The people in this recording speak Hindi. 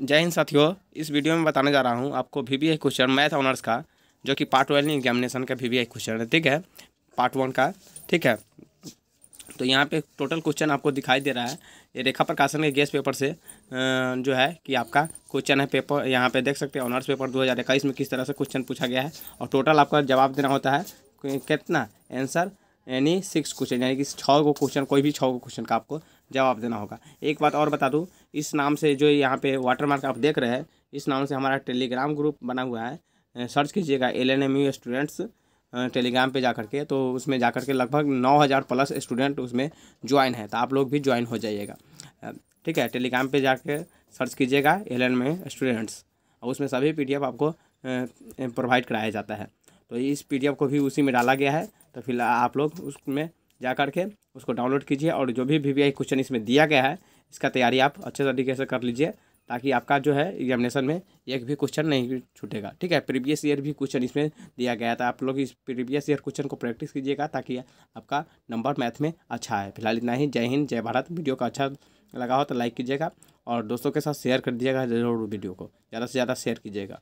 जय हिंद साथियों इस वीडियो में बताने जा रहा हूँ आपको V B question math honours का जो कि पार्ट वन एग्जामिनेशन का वी बी क्वेश्चन है ठीक है पार्ट वन का ठीक है तो यहाँ पे टोटल क्वेश्चन आपको दिखाई दे रहा है ये रेखा प्रकाशन के गेस्ट पेपर से जो है कि आपका क्वेश्चन है पेपर यहाँ पे देख सकते हैं ऑनर्स पेपर इक्कीस में किस तरह से क्वेश्चन पूछा गया है और टोटल आपका जवाब देना होता है कितना आंसर यानी सिक्स क्वेश्चन यानी कि छः को क्वेश्चन कोई भी छः को क्वेश्चन का आपको जवाब देना होगा एक बात और बता दूँ इस नाम से जो यहाँ पे वाटरमार्क आप देख रहे हैं इस नाम से हमारा टेलीग्राम ग्रुप बना हुआ है सर्च कीजिएगा L N M U students Telegram पे जा करके तो उसमें जा करके लगभग नौ हज़ार प्लस स्टूडेंट उसमें ज्वाइन है तो आप लोग भी ज्वाइन हो जाइएगा ठीक है टेलीग्राम पे जाके सर्च कीजिएगा एल एन एम स्टूडेंट्स और उसमें सभी पी आपको प्रोवाइड कराया जाता है तो इस पी को भी उसी में डाला गया है तो फिलहाल आप लोग उसमें जा करके उसको डाउनलोड कीजिए और जो भी वी क्वेश्चन इसमें दिया गया है इसका तैयारी आप अच्छे तरीके से कर लीजिए ताकि आपका जो है एग्जामिनेशन में एक भी क्वेश्चन नहीं छूटेगा ठीक है प्रीवियस ईयर भी क्वेश्चन इसमें दिया गया था आप लोग इस प्रीवियस ईयर क्वेश्चन को प्रैक्टिस कीजिएगा ताकि आपका नंबर मैथ में अच्छा है फिलहाल इतना ही जय हिंद जय भारत वीडियो का अच्छा लगा हो तो लाइक कीजिएगा और दोस्तों के साथ शेयर कर दीजिएगा जरूर वीडियो को ज़्यादा से ज़्यादा शेयर कीजिएगा